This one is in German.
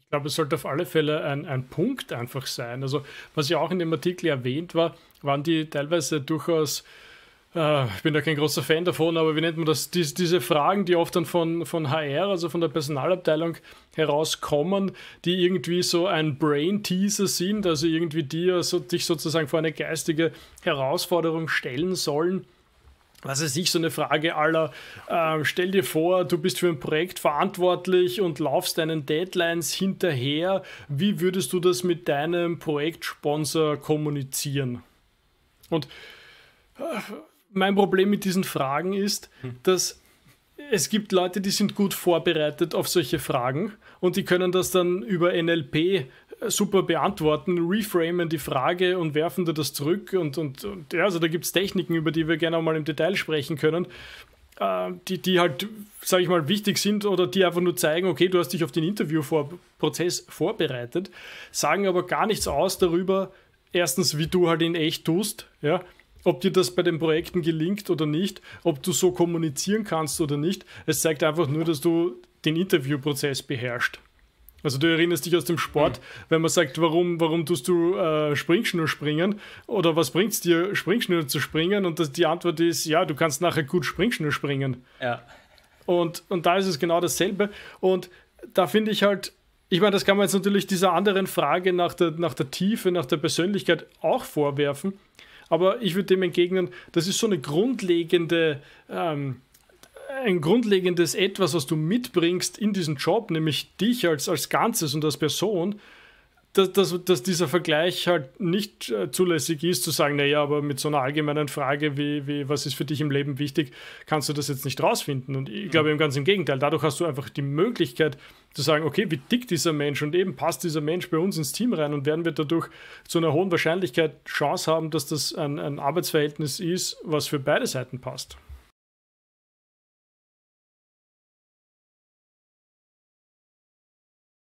Ich glaube, es sollte auf alle Fälle ein, ein Punkt einfach sein. Also, was ja auch in dem Artikel erwähnt war, waren die teilweise durchaus äh, ich bin da kein großer Fan davon, aber wie nennt man das? Dies, diese Fragen, die oft dann von, von HR, also von der Personalabteilung herauskommen, die irgendwie so ein Brain-Teaser sind, also irgendwie die also dich sozusagen vor eine geistige Herausforderung stellen sollen, was ist nicht so eine Frage aller, äh, stell dir vor, du bist für ein Projekt verantwortlich und laufst deinen Deadlines hinterher. Wie würdest du das mit deinem Projektsponsor kommunizieren? Und äh, mein Problem mit diesen Fragen ist, hm. dass es gibt Leute, die sind gut vorbereitet auf solche Fragen und die können das dann über NLP äh, super beantworten, reframen die Frage und werfen dir das zurück. Und, und, und ja, also da gibt es Techniken, über die wir gerne auch mal im Detail sprechen können, äh, die, die halt, sage ich mal, wichtig sind oder die einfach nur zeigen, okay, du hast dich auf den Interviewprozess vorbereitet, sagen aber gar nichts aus darüber, erstens, wie du halt in echt tust, ja, ob dir das bei den Projekten gelingt oder nicht, ob du so kommunizieren kannst oder nicht. Es zeigt einfach nur, dass du den Interviewprozess beherrscht. Also du erinnerst dich aus dem Sport, mhm. wenn man sagt, warum, warum tust du äh, Springschnur springen oder was bringt es dir, Springschnur zu springen? Und das, die Antwort ist, ja, du kannst nachher gut Springschnur springen. Ja. Und, und da ist es genau dasselbe. Und da finde ich halt, ich meine, das kann man jetzt natürlich dieser anderen Frage nach der, nach der Tiefe, nach der Persönlichkeit auch vorwerfen. Aber ich würde dem entgegnen, das ist so eine grundlegende ähm, ein grundlegendes Etwas, was du mitbringst in diesen Job, nämlich dich als, als Ganzes und als Person, dass, dass, dass dieser Vergleich halt nicht äh, zulässig ist, zu sagen, naja, aber mit so einer allgemeinen Frage wie, wie, was ist für dich im Leben wichtig, kannst du das jetzt nicht rausfinden. Und ich glaube mhm. eben ganz im Gegenteil, dadurch hast du einfach die Möglichkeit zu sagen, okay, wie dick dieser Mensch und eben passt dieser Mensch bei uns ins Team rein und werden wir dadurch zu einer hohen Wahrscheinlichkeit Chance haben, dass das ein, ein Arbeitsverhältnis ist, was für beide Seiten passt.